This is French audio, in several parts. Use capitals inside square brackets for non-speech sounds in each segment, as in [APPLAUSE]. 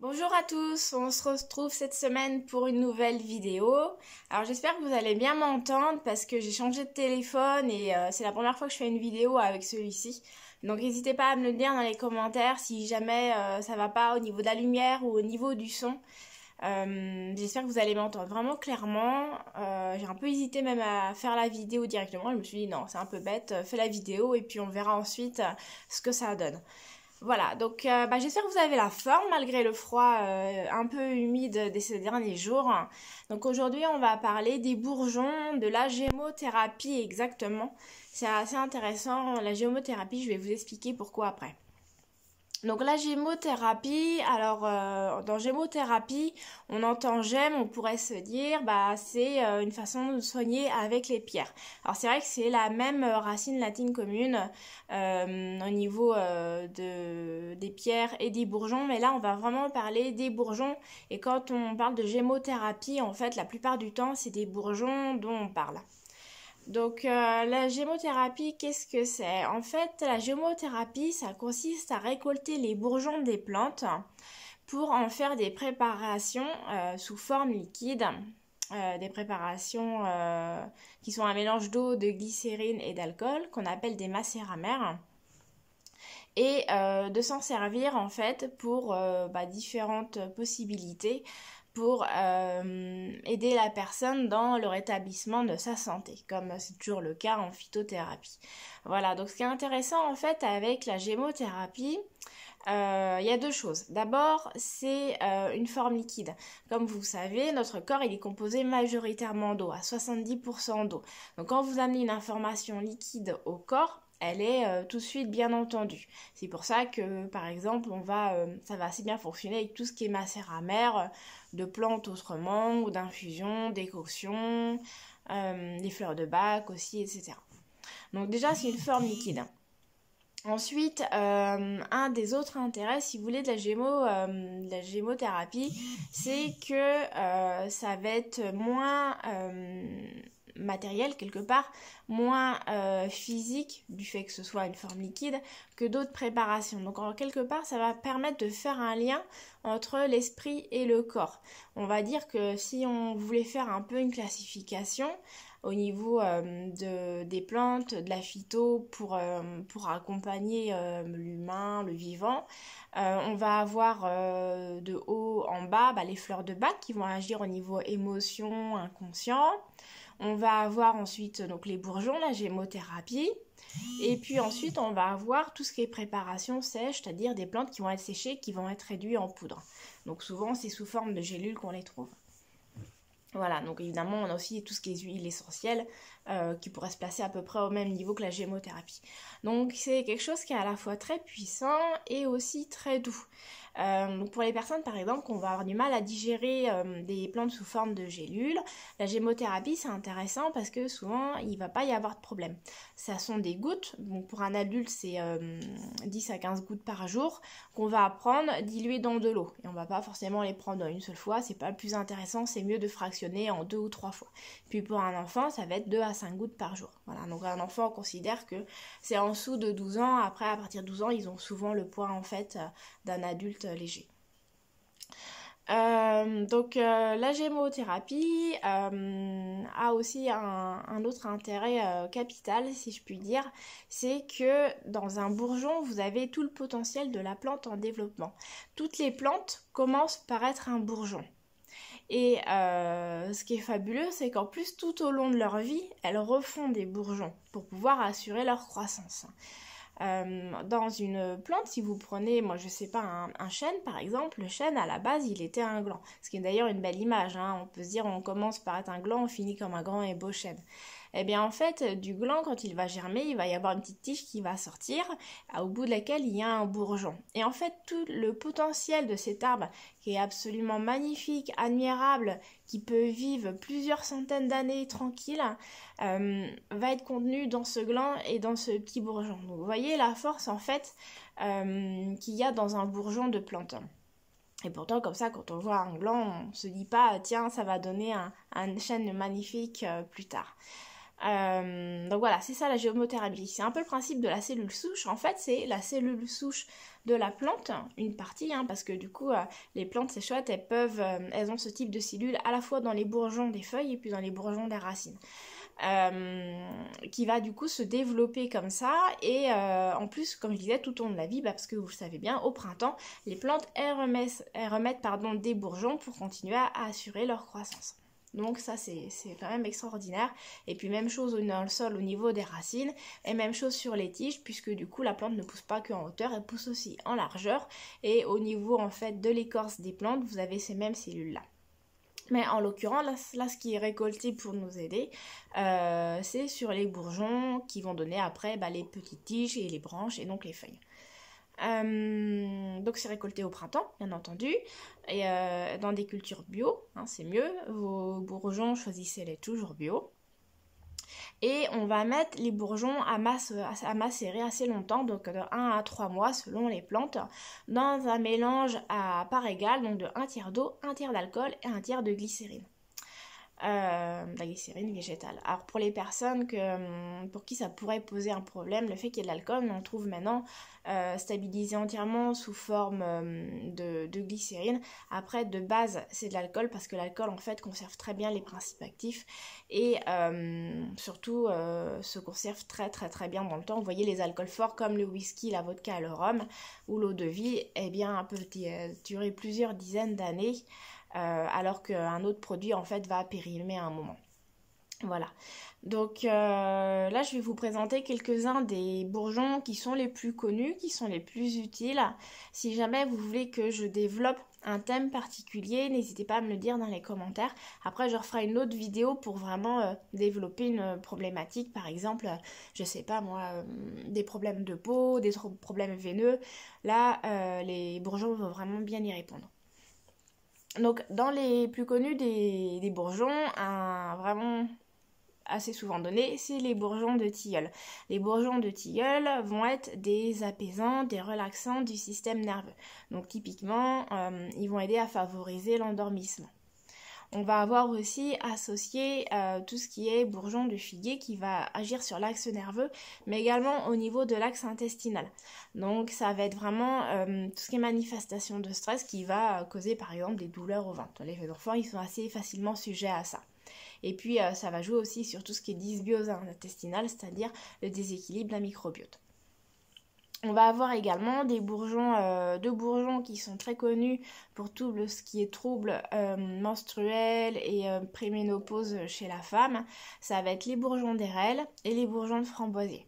Bonjour à tous, on se retrouve cette semaine pour une nouvelle vidéo. Alors j'espère que vous allez bien m'entendre parce que j'ai changé de téléphone et euh, c'est la première fois que je fais une vidéo avec celui-ci. Donc n'hésitez pas à me le dire dans les commentaires si jamais euh, ça va pas au niveau de la lumière ou au niveau du son. Euh, j'espère que vous allez m'entendre vraiment clairement. j'ai un peu hésité même à faire la vidéo directement. Je me suis dit non, c'est un peu bête, fais la vidéo et puis on verra ensuite ce que ça donne. Voilà, donc euh, bah, j'espère que vous avez la forme malgré le froid euh, un peu humide de ces derniers jours. Donc aujourd'hui on va parler des bourgeons, de la gémothérapie exactement. C'est assez intéressant, la gémothérapie, je vais vous expliquer pourquoi après. Donc la gémothérapie, alors euh, dans gémothérapie, on entend gemme, on pourrait se dire bah c'est euh, une façon de soigner avec les pierres. Alors c'est vrai que c'est la même euh, racine latine commune au niveau de, des pierres et des bourgeons, mais là on va vraiment parler des bourgeons et quand on parle de gémothérapie, en fait la plupart du temps c'est des bourgeons dont on parle. Donc euh, la gémothérapie, qu'est-ce que c'est En fait, la gémothérapie, ça consiste à récolter les bourgeons des plantes pour en faire des préparations euh, sous forme liquide, euh, des préparations qui sont un mélange d'eau, de glycérine et d'alcool qu'on appelle des macéramères et euh, de s'en servir en fait pour euh, bah, différentes possibilités pour euh, aider la personne dans le rétablissement de sa santé, comme c'est toujours le cas en phytothérapie. Voilà, donc ce qui est intéressant en fait avec la gémothérapie, il y a deux choses. D'abord, c'est une forme liquide. Comme vous savez, notre corps, il est composé majoritairement d'eau, à 70% d'eau. Donc quand vous amenez une information liquide au corps, elle est euh, tout de suite bien entendue. C'est pour ça que, par exemple, on va, euh, ça va assez bien fonctionner avec tout ce qui est macéramère, euh, de plantes autrement, ou d'infusion, décoction, des fleurs de bac aussi, etc. Donc déjà, c'est une forme liquide. Ensuite, un des autres intérêts, si vous voulez, de la, gémo, la gémothérapie, c'est que ça va être moins matériel quelque part, moins euh, physique du fait que ce soit une forme liquide que d'autres préparations. Donc en quelque part, ça va permettre de faire un lien entre l'esprit et le corps. On va dire que si on voulait faire un peu une classification au niveau euh, de, des plantes, de la phyto pour, euh, pour accompagner l'humain, le vivant, on va avoir de haut en bas bah, les fleurs de bac qui vont agir au niveau émotion, inconscient. On va avoir ensuite donc les bourgeons, la gémothérapie. Et puis ensuite, on va avoir tout ce qui est préparation sèche, c'est-à-dire des plantes qui vont être séchées, qui vont être réduites en poudre. Donc souvent, c'est sous forme de gélules qu'on les trouve. Voilà, donc évidemment, on a aussi tout ce qui est huile essentielle, euh, qui pourrait se placer à peu près au même niveau que la gémothérapie. Donc c'est quelque chose qui est à la fois très puissant et aussi très doux. Euh, donc pour les personnes par exemple qu'on va avoir du mal à digérer euh, des plantes sous forme de gélules, la gémothérapie c'est intéressant parce que souvent il va pas y avoir de problème. Ça sont des gouttes, donc pour un adulte c'est 10 à 15 gouttes par jour qu'on va prendre diluer dans de l'eau et on va pas forcément les prendre une seule fois, c'est pas le plus intéressant, c'est mieux de fractionner en deux ou trois fois. Puis pour un enfant ça va être 2 à 5 gouttes par jour. Voilà, donc un enfant considère que c'est en dessous de 12 ans, après à partir de 12 ans ils ont souvent le poids en fait euh, d'un adulte léger. Euh, donc euh, la gémothérapie a aussi un autre intérêt capital, si je puis dire, c'est que dans un bourgeon, vous avez tout le potentiel de la plante en développement. Toutes les plantes commencent par être un bourgeon. Et euh, ce qui est fabuleux, c'est qu'en plus, tout au long de leur vie, elles refont des bourgeons pour pouvoir assurer leur croissance. Euh, dans une plante, si vous prenez, moi je sais pas, un, chêne par exemple, le chêne à la base il était un gland, ce qui est d'ailleurs une belle image, hein. on peut se dire on commence par être un gland, on finit comme un grand et beau chêne et eh bien en fait euh, du gland quand il va germer, il va y avoir une petite tige qui va sortir euh, au bout de laquelle il y a un bourgeon. Et en fait tout le potentiel de cet arbre qui est absolument magnifique, admirable, qui peut vivre plusieurs centaines d'années tranquille, euh, va être contenu dans ce gland et dans ce petit bourgeon. Donc, vous voyez la force en fait qu'il y a dans un bourgeon de plantes Et pourtant, comme ça, quand on voit un gland, on se dit pas, tiens, ça va donner un, chêne magnifique plus tard. Euh, donc voilà, c'est ça la géomothérapie. C'est un peu le principe de la cellule souche. En fait, c'est la cellule souche de la plante, une partie, hein, parce que du coup, euh, les plantes, c'est chouette, elles peuvent, euh, elles ont ce type de cellules à la fois dans les bourgeons des feuilles et puis dans les bourgeons des racines. qui va du coup se développer comme ça et en plus comme je disais tout au long de la vie bah, parce que vous le savez bien au printemps les plantes remettent, pardon, des bourgeons pour continuer à assurer leur croissance. Donc ça c'est quand même extraordinaire. Et puis même chose dans le sol au niveau des racines et même chose sur les tiges puisque du coup la plante ne pousse pas qu'en hauteur, elle pousse aussi en largeur et au niveau en fait de l'écorce des plantes vous avez ces mêmes cellules là. Mais en l'occurrence, là, ce qui est récolté pour nous aider, euh, c'est sur les bourgeons qui vont donner après bah, les petites tiges et les branches et donc les feuilles. Euh, donc c'est récolté au printemps, bien entendu, et euh, dans des cultures bio, hein, c'est mieux. Vos bourgeons, choisissez-les toujours bio. Et on va mettre les bourgeons à, macérer assez longtemps, donc de 1 à 3 mois selon les plantes, dans un mélange à part égale, donc de 1 tiers d'eau, 1 tiers d'alcool et 1 tiers de glycérine. Euh, bah, la glycérine végétale. Alors pour les personnes que, hum, pour qui ça pourrait poser un problème, le fait qu'il y ait de l'alcool, on trouve maintenant euh, stabilisé entièrement sous forme hum, de, de, glycérine. Après, de base, c'est de l'alcool parce que l'alcool en fait conserve très bien les principes actifs et hum, surtout euh, se conserve très très très bien dans le temps. Vous voyez les alcools forts comme le whisky, la vodka, le rhum ou l'eau de vie, eh bien peuvent durer plusieurs dizaines d'années. Euh, alors qu'un autre produit en fait va périmer à un moment. Voilà. Donc euh, là, je vais vous présenter quelques-uns des bourgeons qui sont les plus connus, qui sont les plus utiles. Si jamais vous voulez que je développe un thème particulier, n'hésitez pas à me le dire dans les commentaires. Après, je referai une autre vidéo pour vraiment euh, développer une problématique. Par exemple, je sais pas moi, des problèmes de peau, des problèmes veineux. Là, les bourgeons vont vraiment bien y répondre. Donc, dans les plus connus des, bourgeons, un vraiment assez souvent donné, c'est les bourgeons de tilleul. Les bourgeons de tilleul vont être des apaisants, des relaxants du système nerveux. Donc typiquement, euh, ils vont aider à favoriser l'endormissement. On va avoir aussi associé euh, tout ce qui est bourgeon de figuier qui va agir sur l'axe nerveux, mais également au niveau de l'axe intestinal. Donc ça va être vraiment euh, tout ce qui est manifestation de stress qui va euh, causer par exemple des douleurs au ventre. Les enfants, ils sont assez facilement sujets à ça. Et puis, ça va jouer aussi sur tout ce qui est dysbiose intestinale, c'est-à-dire le déséquilibre de la microbiote. On va avoir également des bourgeons, euh, deux bourgeons qui sont très connus pour tout ce qui est trouble euh, menstruel et euh, préménopause chez la femme. Ça va être les bourgeons d'érel et les bourgeons de framboisier.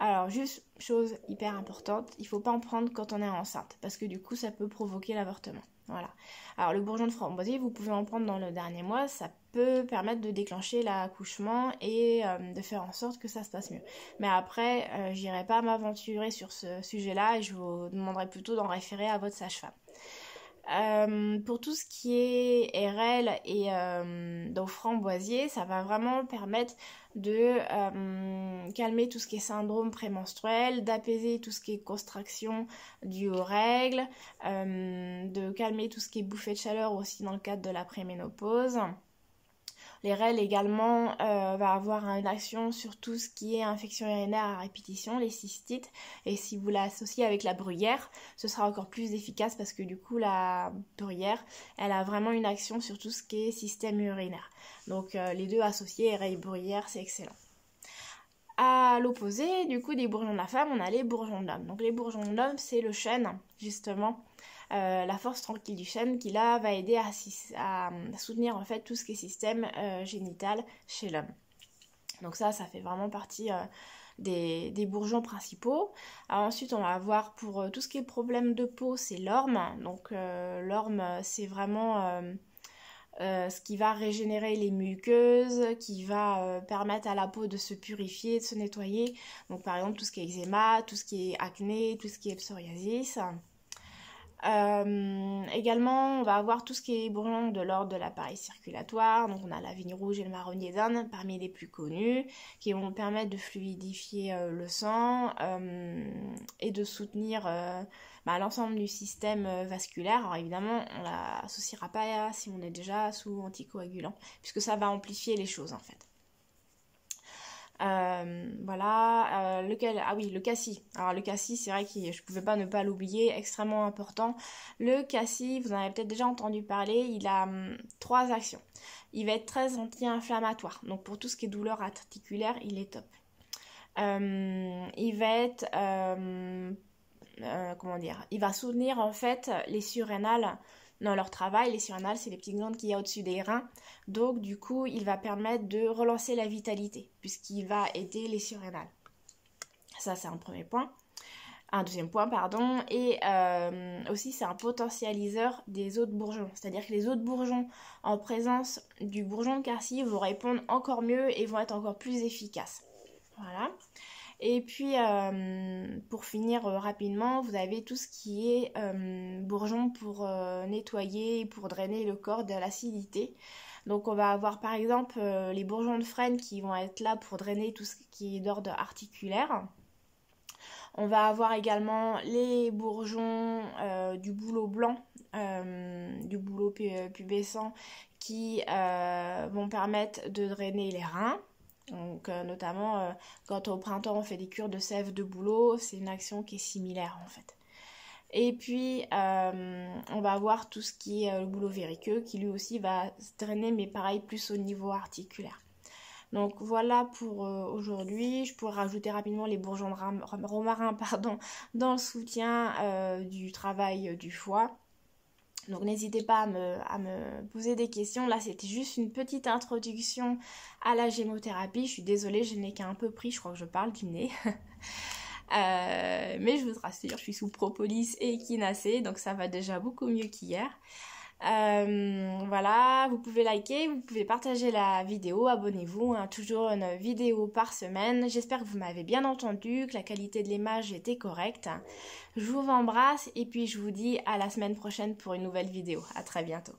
Alors juste chose hyper importante, il ne faut pas en prendre quand on est enceinte parce que du coup ça peut provoquer l'avortement. Voilà. Alors le bourgeon de framboisier, vous pouvez en prendre dans le dernier mois, ça peut permettre de déclencher l'accouchement et euh, de faire en sorte que ça se passe mieux. Mais après, euh, j'irai pas m'aventurer sur ce sujet-là et je vous demanderai plutôt d'en référer à votre sage-femme. Euh, pour tout ce qui est RL et euh, donc framboisier, ça va vraiment permettre de euh, calmer tout ce qui est syndrome prémenstruel, d'apaiser tout ce qui est contraction due aux règles, euh, de calmer tout ce qui est bouffée de chaleur aussi dans le cadre de la préménopause. Les règles également euh, va avoir une action sur tout ce qui est infection urinaire à répétition, les cystites. Et si vous l'associez avec la bruyère, ce sera encore plus efficace parce que du coup, la bruyère, elle a vraiment une action sur tout ce qui est système urinaire. Donc euh, les deux associés, reille et bruyère, c'est excellent. À l'opposé, du coup, des bourgeons de la femme, on a les bourgeons de l'homme. Donc les bourgeons de l'homme, c'est le chêne, justement, euh, la force tranquille du chêne qui là va aider à, soutenir en fait tout ce qui est système euh, génital chez l'homme. Donc ça, ça fait vraiment partie euh, des, bourgeons principaux. Ah, ensuite, on va avoir pour tout ce qui est problème de peau, c'est l'orme. Donc l'orme, c'est vraiment... ce qui va régénérer les muqueuses, qui va permettre à la peau de se purifier, de se nettoyer. Donc par exemple tout ce qui est eczéma, tout ce qui est acné, tout ce qui est psoriasis. Euh, également, on va avoir tout ce qui est bourgeon de l'ordre de l'appareil circulatoire. Donc, on a la vigne rouge et le marronnier d'Inde, parmi les plus connus, qui vont permettre de fluidifier euh, le sang euh, et de soutenir bah, l'ensemble du système vasculaire. Alors, évidemment, on l'associera pas à, si on est déjà sous anticoagulant, puisque ça va amplifier les choses en fait. Euh, voilà, euh, lequel Ah oui, le cassis. Alors le cassis, c'est vrai que je ne pouvais pas ne pas l'oublier, extrêmement important. Le cassis, vous en avez peut-être déjà entendu parler, il a hum, trois actions. Il va être très anti-inflammatoire, donc pour tout ce qui est douleur articulaire, il est top. Euh, il va être... comment dire Il va soutenir en fait les surrénales dans leur travail. Les surrénales, c'est les petites glandes qu'il y a au-dessus des reins. Donc, du coup, il va permettre de relancer la vitalité, puisqu'il va aider les surrénales. Ça, c'est un premier point. Un deuxième point, pardon. Et euh, aussi, c'est un potentialiseur des autres bourgeons. C'est-à-dire que les autres bourgeons en présence du bourgeon de Carcy vont répondre encore mieux et vont être encore plus efficaces. Voilà. Et puis, euh, pour finir euh, rapidement, vous avez tout ce qui est euh, bourgeon pour euh, nettoyer pour drainer le corps de l'acidité. Donc, on va avoir par exemple les bourgeons de frêne qui vont être là pour drainer tout ce qui est d'ordre articulaire. On va avoir également les bourgeons du bouleau blanc, du bouleau pubescent, qui vont permettre de drainer les reins. Donc, euh, notamment, euh, quand au printemps on fait des cures de sève de boulot, c'est une action qui est similaire en fait. Et puis, euh, on va avoir tout ce qui est le boulot vériqueux qui lui aussi va se drainer, mais pareil, plus au niveau articulaire. Donc voilà pour aujourd'hui. Je pourrais rajouter rapidement les bourgeons de romarin pardon, dans le soutien du travail du foie. Donc n'hésitez pas à me, poser des questions. Là, c'était juste une petite introduction à la gémothérapie. Je suis désolée, je n'ai qu'un peu pris, je crois que je parle du nez. [LAUGHS] Euh, mais je vous rassure, je suis sous propolis et kinacé donc ça va déjà beaucoup mieux qu'hier. Euh, voilà, vous pouvez liker, vous pouvez partager la vidéo, abonnez-vous, hein, toujours une vidéo par semaine. J'espère que vous m'avez bien entendu, que la qualité de l'image était correcte. Je vous embrasse et puis je vous dis à la semaine prochaine pour une nouvelle vidéo. À très bientôt.